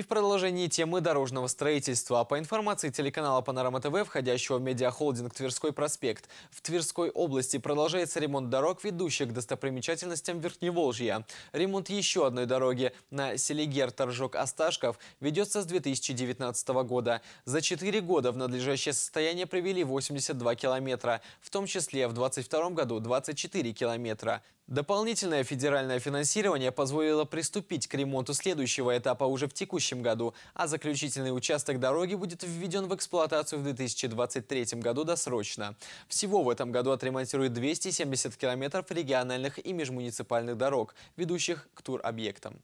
И в продолжении темы дорожного строительства. По информации телеканала «Панорама ТВ», входящего в медиахолдинг «Тверской проспект», в Тверской области продолжается ремонт дорог, ведущих к достопримечательностям Верхневолжья. Ремонт еще одной дороги на Селигер торжок осташков ведется с 2019 года. За 4 года в надлежащее состояние привели 82 километра, в том числе в 2022 году 24 километра. Дополнительное федеральное финансирование позволило приступить к ремонту следующего этапа уже в текущем году, а заключительный участок дороги будет введен в эксплуатацию в 2023 году досрочно. Всего в этом году отремонтируют 270 километров региональных и межмуниципальных дорог, ведущих к туробъектам.